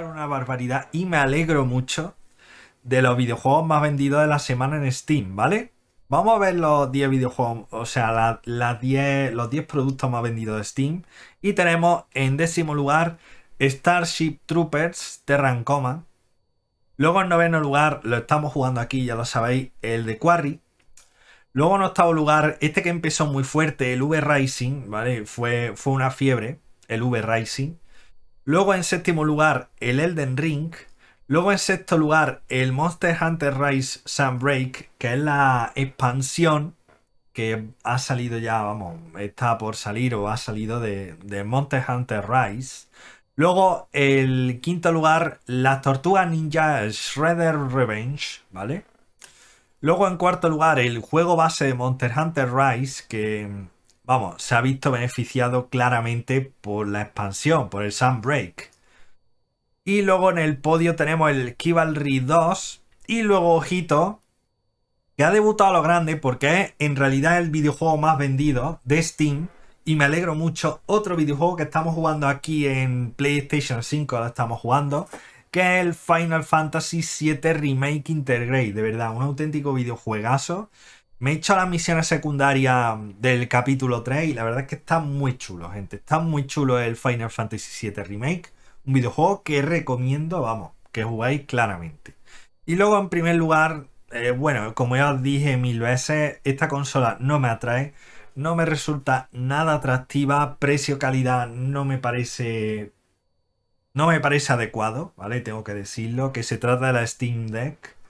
una barbaridad y me alegro mucho de los videojuegos más vendidos de la semana en Steam, ¿vale? Vamos a ver los 10 videojuegos, o sea, las 10, los 10 productos más vendidos de Steam. Y tenemos en décimo lugar Starship Troopers Terran Luego en noveno lugar, lo estamos jugando aquí, ya lo sabéis, el de Quarry. Luego en octavo lugar, este que empezó muy fuerte, el V Rising, ¿vale? Fue, fue una fiebre, el V Rising. Luego en séptimo lugar el Elden Ring. Luego en sexto lugar el Monster Hunter Rise Sunbreak, que es la expansión que ha salido ya, vamos, está por salir o ha salido de, Monster Hunter Rise. Luego el quinto lugar las Tortugas Ninja Shredder Revenge, ¿vale? Luego en cuarto lugar el juego base de Monster Hunter Rise, que vamos, se ha visto beneficiado claramente por la expansión, por el Sunbreak. Y luego en el podio tenemos el Kivalry 2 y luego Ojito, que ha debutado a lo grande porque es en realidad el videojuego más vendido de Steam. Y me alegro mucho, otro videojuego que estamos jugando aquí en PlayStation 5, Lo estamos jugando, que es el Final Fantasy VII Remake Intergrade. De verdad, un auténtico videojuegazo me he hecho las misiones secundarias del capítulo 3 y la verdad es que está muy chulo, gente. Está muy chulo el Final Fantasy VII Remake. Un videojuego que recomiendo, vamos, que jugáis claramente. Y luego, en primer lugar, eh, bueno, como ya os dije mil veces, esta consola no me atrae, no me resulta nada atractiva, precio-calidad no me parece... No me parece adecuado, ¿vale? Tengo que decirlo, que se trata de la Steam Deck